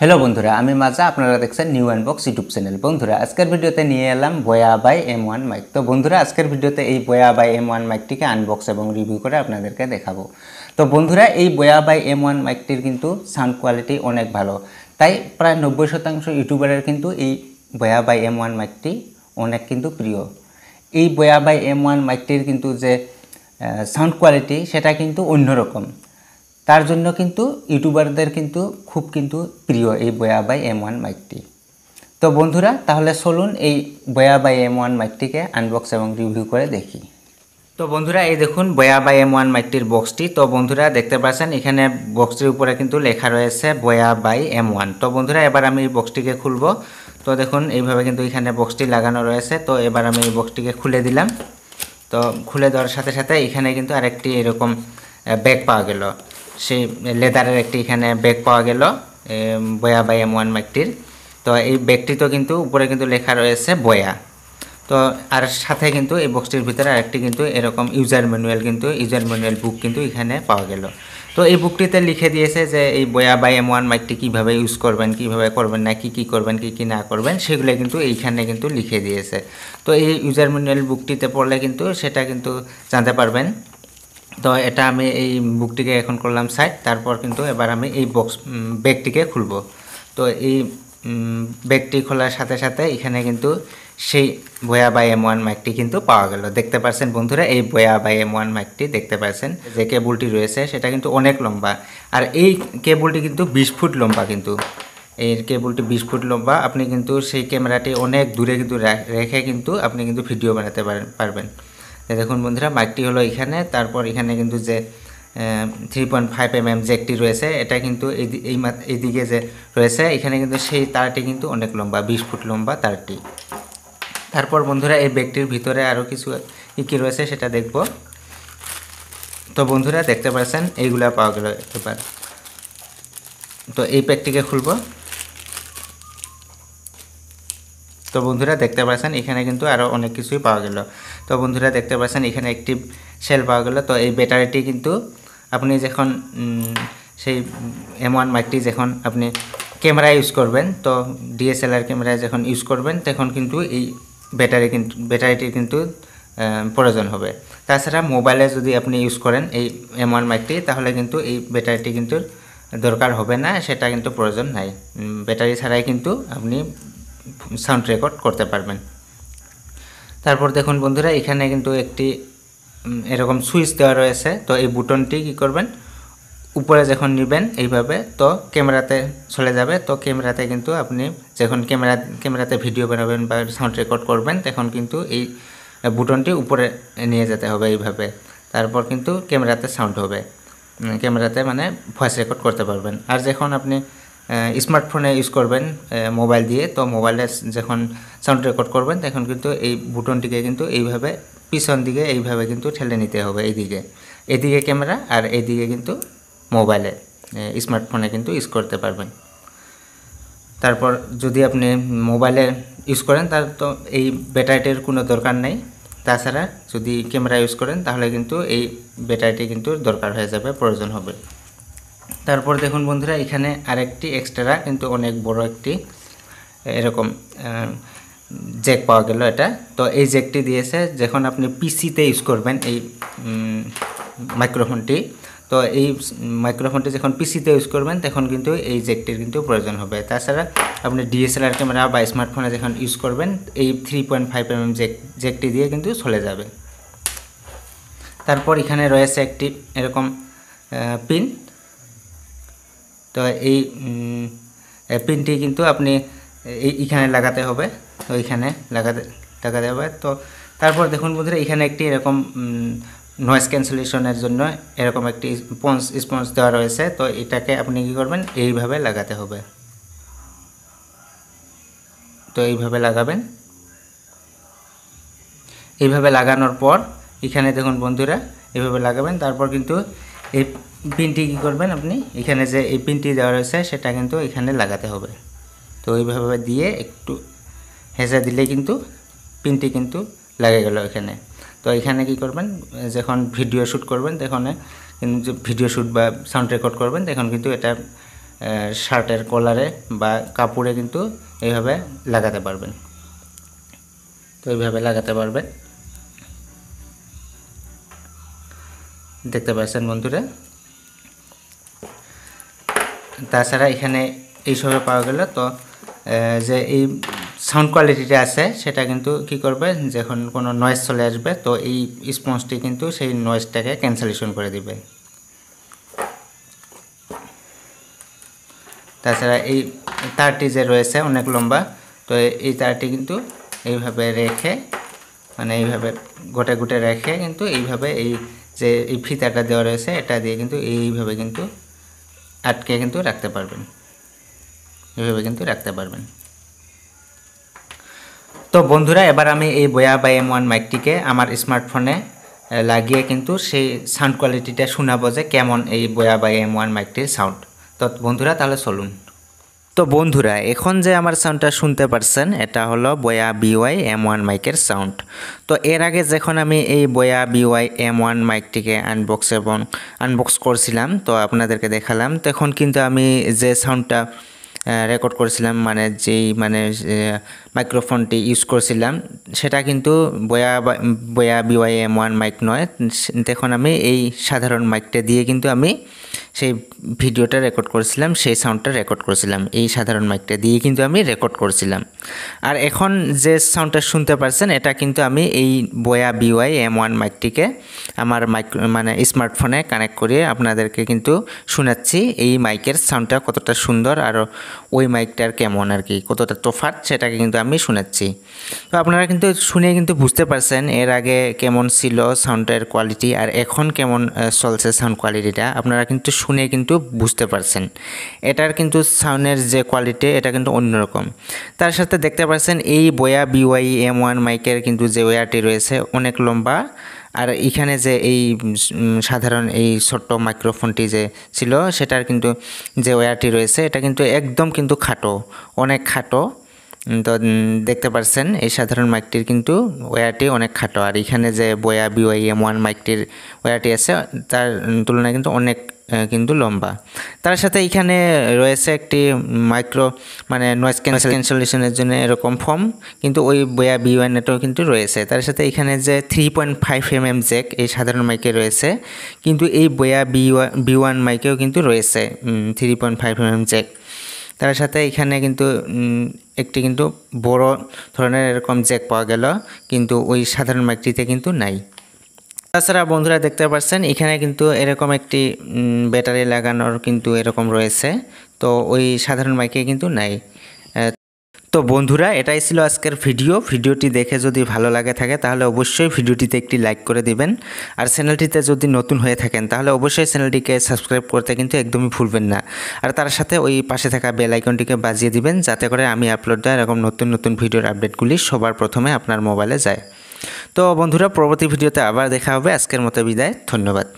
hello বন্ধুরা আমি মাজা আপনারা দেখছেন নিউ অ্যান্ডবক্স ইউটিউব চ্যানেল বন্ধুরা আজকের ভিডিওতে নিয়ে এলাম বয়া বাই এম ওয়ান মাইক তো বন্ধুরা আজকের ভিডিওতে এই বয়া বাই এম ওয়ান মাইকটিকে আনবক্স এবং রিভিউ করে আপনাদেরকে দেখাবো তো বন্ধুরা এই বয়া বাই এম ওয়ান মাইকটির কিন্তু সাউন্ড কোয়ালিটি অনেক ভালো তাই প্রায় নব্বই শতাংশ ইউটিউবারের কিন্তু এই বয়া বাই এম ওয়ান মাইকটি অনেক কিন্তু প্রিয় এই বয়া বাই এম ওয়ান মাইকটির কিন্তু যে সাউন্ড কোয়ালিটি সেটা কিন্তু অন্যরকম তার জন্য কিন্তু ইউটিউবারদের কিন্তু খুব কিন্তু প্রিয় এই বয়া বাই এম ওয়ান মাইকটি তো বন্ধুরা তাহলে চলুন এই বয়া বাই এম ওয়ান মাইকটিকে আনবক্স এবং রিভিউ করে দেখি তো বন্ধুরা এই দেখুন বয়া বাই এম ওয়ান মাইকটির বক্সটি তো বন্ধুরা দেখতে পাচ্ছেন এখানে বক্সটির উপরে কিন্তু লেখা রয়েছে বয়া বাই এম ওয়ান তো বন্ধুরা এবার আমি এই বক্সটিকে খুলব তো দেখুন এইভাবে কিন্তু এখানে বক্সটি লাগানো রয়েছে তো এবার আমি এই বক্সটিকে খুলে দিলাম তো খুলে দেওয়ার সাথে সাথে এখানে কিন্তু আরেকটি এরকম ব্যাগ পাওয়া গেল সেই লেদারের একটি এখানে ব্যাগ পাওয়া গেল বয়া বাই এম ওয়ান মাইকটির তো এই ব্যাগটি তো কিন্তু উপরে কিন্তু লেখা রয়েছে বয়া তো আর সাথে কিন্তু এই বক্সটির ভিতরে আরেকটি কিন্তু এরকম ইউজার ম্যানুয়াল কিন্তু ইউজার ম্যানুয়াল বুক কিন্তু এখানে পাওয়া গেল তো এই বুকটিতে লিখে দিয়েছে যে এই বয়া বাই এম ওয়ান মাইকটি কীভাবে ইউজ করবেন কীভাবে করবেন না কী কী করবেন কী কী না করবেন সেগুলো কিন্তু এইখানে কিন্তু লিখে দিয়েছে তো এই ইউজার ম্যানুয়াল বুকটিতে পড়লে কিন্তু সেটা কিন্তু জানতে পারবেন তো এটা আমি এই বুকটিকে এখন করলাম সাইড তারপর কিন্তু এবার আমি এই বক্স ব্যাগটিকে খুলব তো এই ব্যাগটি খোলার সাথে সাথে এখানে কিন্তু সেই বয়া বাই এম ওয়ান মাইকটি কিন্তু পাওয়া গেল দেখতে পাচ্ছেন বন্ধুরা এই বয়া বাই এম ওয়ান মাইকটি দেখতে পাচ্ছেন যে কেবলটি রয়েছে সেটা কিন্তু অনেক লম্বা আর এই কেবলটি কিন্তু বিশ ফুট লম্বা কিন্তু এই কেবলটি বিশ ফুট লম্বা আপনি কিন্তু সেই ক্যামেরাটি অনেক দূরে কিন্তু রেখে কিন্তু আপনি কিন্তু ভিডিও বানাতে পারবেন দেখুন বন্ধুরা মাইকটি হলো এখানে তারপর এখানে কিন্তু যে three point five M M জেকটি রয়েছে এটা কিন্তু এই এইদিকে যে রয়েছে এখানে কিন্তু সেই তারটি কিন্তু অনেক লম্বা বিশ ফুট লম্বা তারটি তারপর বন্ধুরা এই ব্যাগটির ভিতরে আরও কিছু কী কী রয়েছে সেটা দেখব তো বন্ধুরা দেখতে পাচ্ছেন এইগুলা পাওয়া গেল এবার তো এই প্যাকটিকে খুলব তো বন্ধুরা দেখতে পাচ্ছেন এখানে কিন্তু আরও অনেক কিছুই পাওয়া গেল তো বন্ধুরা দেখতে পাচ্ছেন এখানে একটি সেল পাওয়া গেলো তো এই ব্যাটারিটি কিন্তু আপনি যখন সেই এম ওয়ান মাইকটি যখন আপনি ক্যামেরা ইউজ করবেন তো ডিএসএলআর ক্যামেরা যখন ইউজ করবেন তখন কিন্তু এই ব্যাটারি কিন্তু ব্যাটারিটি কিন্তু প্রয়োজন হবে তাছাড়া মোবাইলে যদি আপনি ইউজ করেন এই এম ওয়ান মাইকটি তাহলে কিন্তু এই ব্যাটারিটি কিন্তু দরকার হবে না সেটা কিন্তু প্রয়োজন নাই ব্যাটারি ছাড়াই কিন্তু আপনি সাউন্ড রেকর্ড করতে পারবেন তারপর দেখুন বন্ধুরা এখানে কিন্তু একটি এরকম সুইচ দেওয়া রয়েছে তো এই বুটনটি কি করবেন উপরে যখন নেবেন এইভাবে তো ক্যামেরাতে চলে যাবে তো ক্যামেরাতে কিন্তু আপনি যখন ক্যামেরা ক্যামেরাতে ভিডিও বানাবেন বা সাউন্ড রেকর্ড করবেন তখন কিন্তু এই বুটনটি উপরে নিয়ে যেতে হবে এইভাবে তারপর কিন্তু ক্যামেরাতে সাউন্ড হবে ক্যামেরাতে মানে ভয়েস রেকর্ড করতে পারবেন আর যখন আপনি স্মার্টফোনে ইউজ করবেন মোবাইল দিয়ে তো মোবাইলে যখন সাউন্ড রেকর্ড করবেন তখন কিন্তু এই বুটনটিকে কিন্তু এইভাবে পিছন দিকে এইভাবে কিন্তু ঠেলে নিতে হবে এইদিকে এদিকে ক্যামেরা আর এইদিকে কিন্তু মোবাইলে স্মার্টফোনে কিন্তু ইউজ করতে পারবেন তারপর যদি আপনি মোবাইলে ইউজ করেন তার তো এই ব্যাটারিটির কোনো দরকার নেই তাছাড়া যদি ক্যামেরা ইউজ করেন তাহলে কিন্তু এই ব্যাটারিটি কিন্তু দরকার হয়ে যাবে প্রয়োজন হবে তারপর দেখুন বন্ধুরা এখানে আরেকটি এক্সট্রা কিন্তু অনেক বড় একটি এরকম জ্যাক পাওয়া গেল এটা তো এই জ্যাকটি দিয়েছে যখন আপনি পিসিতে ইউজ করবেন এই মাইক্রোফোনটি তো এই মাইক্রোফোনটি যখন পিসিতে ইউজ করবেন তখন কিন্তু এই জ্যাকটির কিন্তু প্রয়োজন হবে তাছাড়া আপনি ডিএসএলআর ক্যামেরা বা স্মার্টফোনে যখন ইউজ করবেন এই three point five M jack জ্যাকটি দিয়ে কিন্তু চলে যাবে তারপর এখানে রয়েছে একটি এরকম পিন তো এই পিনটি কিন্তু আপনি এইখানে লাগাতে হবে তো এইখানে লাগাতে লাগাতে হবে তো তারপর দেখুন বন্ধুরা এখানে একটি এরকম নয়েস ক্যান্সেলেশনের জন্য এরকম একটি স্পঞ্জ স্পঞ্জ দেওয়া রয়েছে তো এটাকে আপনি কী করবেন এইভাবে লাগাতে হবে তো এইভাবে লাগাবেন এইভাবে লাগানোর পর এখানে দেখুন বন্ধুরা এভাবে লাগাবেন তারপর কিন্তু এই পিনটি কী করবেন আপনি এখানে যে এই পিনটি দেওয়া রয়েছে সেটা কিন্তু এখানে লাগাতে হবে তো ওইভাবে দিয়ে একটু হেঁচা দিলে কিন্তু পিনটি কিন্তু লাগে গেল এখানে তো এখানে কি করবেন যখন ভিডিও শ্যুট করবেন তখন কিন্তু ভিডিও শ্যুট বা সাউন্ড রেকর্ড করবেন তখন কিন্তু এটা শার্টের কলারে বা কাপড়ে কিন্তু এইভাবে লাগাতে পারবেন তো এইভাবে লাগাতে পারবেন দেখতে পাচ্ছেন বন্ধুরা তাছাড়া এখানে এইসবে পাওয়া গেল তো যে এই সাউন্ড কোয়ালিটিটা আছে সেটা কিন্তু কি করবে যখন কোনো নয়েজ চলে আসবে তো এই স্পঞ্জটি কিন্তু সেই নয়েজটাকে ক্যান্সেলেশন করে দিবে তাছাড়া এই তারটি যে রয়েছে অনেক লম্বা তো এই তারটি কিন্তু এইভাবে রেখে মানে এইভাবে গোটে গোটে রেখে কিন্তু এইভাবে এই যে এই ফিতাটা দেওয়া রয়েছে এটা দিয়ে কিন্তু এইভাবে কিন্তু আটকে কিন্তু রাখতে পারবেন এইভাবে কিন্তু রাখতে পারবেন তো বন্ধুরা এবার আমি এই বয়া বা এম ওয়ান মাইকটিকে আমার স্মার্টফোনে লাগিয়ে কিন্তু সেই সাউন্ড কোয়ালিটিটা শোনাবো যে কেমন এই বয়া বা এম ওয়ান মাইকটির সাউন্ড তো বন্ধুরা তাহলে চলুন তো বন্ধুরা এখন যে আমার সাউন্ডটা শুনতে পারছেন এটা হলো বয়া বিওয়াই এম ওয়ান মাইকের সাউন্ড তো এর আগে যখন আমি এই বয়া বিওয়াই এম ওয়ান মাইকটিকে আনবক্স এবং আনবক্স করছিলাম তো আপনাদেরকে দেখালাম তখন কিন্তু আমি যে সাউন্ডটা রেকর্ড করেছিলাম মানে যেই মানে মাইক্রোফোনটি ইউজ করেছিলাম সেটা কিন্তু বয়া বয়া বিওয়াই এম ওয়ান মাইক নয় তখন আমি এই সাধারণ মাইকটা দিয়ে কিন্তু আমি সেই ভিডিওটা রেকর্ড করেছিলাম সেই সাউন্ডটা রেকর্ড করেছিলাম এই সাধারণ মাইকটা দিয়ে কিন্তু আমি রেকর্ড করেছিলাম আর এখন যে সাউন্ডটা শুনতে পারছেন এটা কিন্তু আমি এই বয়া বিওয়াই এম ওয়ান মাইকটিকে আমার মাইক মানে স্মার্টফোনে কানেক্ট করে আপনাদেরকে কিন্তু শোনাচ্ছি এই মাইকের সাউন্ডটা কতটা সুন্দর আর ওই মাইকটার কেমন আর কি কতটা তোফাত সেটাকে কিন্তু আমি শোনাচ্ছি তো আপনারা কিন্তু শুনে কিন্তু বুঝতে পারছেন এর আগে কেমন ছিল সাউন্ডের কোয়ালিটি আর এখন কেমন চলছে সাউন্ড কোয়ালিটিটা আপনারা কিন্তু শুনে কিন্তু বুঝতে পারছেন এটার কিন্তু সাউন্ডের যে কোয়ালিটি এটা কিন্তু অন্যরকম তার সাথে দেখতে পাচ্ছেন এই বয়া বিওয়াই এম ওয়ান মাইকের কিন্তু যে ওয়ারটি রয়েছে অনেক লম্বা আর এখানে যে এই সাধারণ এই ছোট্ট মাইক্রোফোনটি যে ছিল সেটার কিন্তু যে ওয়ারটি রয়েছে এটা কিন্তু একদম কিন্তু খাটো অনেক খাটো তো দেখতে পাচ্ছেন এই সাধারণ মাইকটির কিন্তু ওয়ারটি অনেক খাটো আর এখানে যে বয়া বিওয়াই এম ওয়ান মাইকটির ওয়ারটি আছে তার তুলনায় কিন্তু অনেক কিন্তু লম্বা তার সাথে এইখানে রয়েছে একটি মাইক্রো মানে নয়েজ ক্যান্সেলেশনের জন্য এরকম ফর্ম কিন্তু ওই বয়া বি ওয়ান নেটও কিন্তু রয়েছে তার সাথে এখানে যে three point five M M jack এই সাধারণ মাইকে রয়েছে কিন্তু এই Boya B one B one মাইকেও কিন্তু রয়েছে three point five M M jack তার সাথে এখানে কিন্তু একটি কিন্তু বড় ধরনের এরকম জ্যাক পাওয়া গেল কিন্তু ওই সাধারণ মাইকটিতে কিন্তু নাই তাছাড়া বন্ধুরা দেখতে পাচ্ছেন এখানে কিন্তু এরকম একটি ব্যাটারি লাগানোর কিন্তু এরকম রয়েছে তো ওই সাধারণ মাইকে কিন্তু নাই তো বন্ধুরা এটাই ছিল আজকের ভিডিও ভিডিওটি দেখে যদি ভালো লাগে থাকে তাহলে অবশ্যই ভিডিওটিতে একটি লাইক করে দিবেন আর চ্যানেলটিতে যদি নতুন হয়ে থাকেন তাহলে অবশ্যই চ্যানেলটিকে সাবস্ক্রাইব করতে কিন্তু একদমই ভুলবেন না আর তার সাথে ওই পাশে থাকা বেল আইকনটিকে বাজিয়ে দিবেন যাতে করে আমি আপলোড দেওয়া এরকম নতুন নতুন ভিডিওর আপডেটগুলি সবার প্রথমে আপনার মোবাইলে যায় তো বন্ধুরা পরবর্তী ভিডিওতে আবার দেখা হবে আজকের মতো বিদায় ধন্যবাদ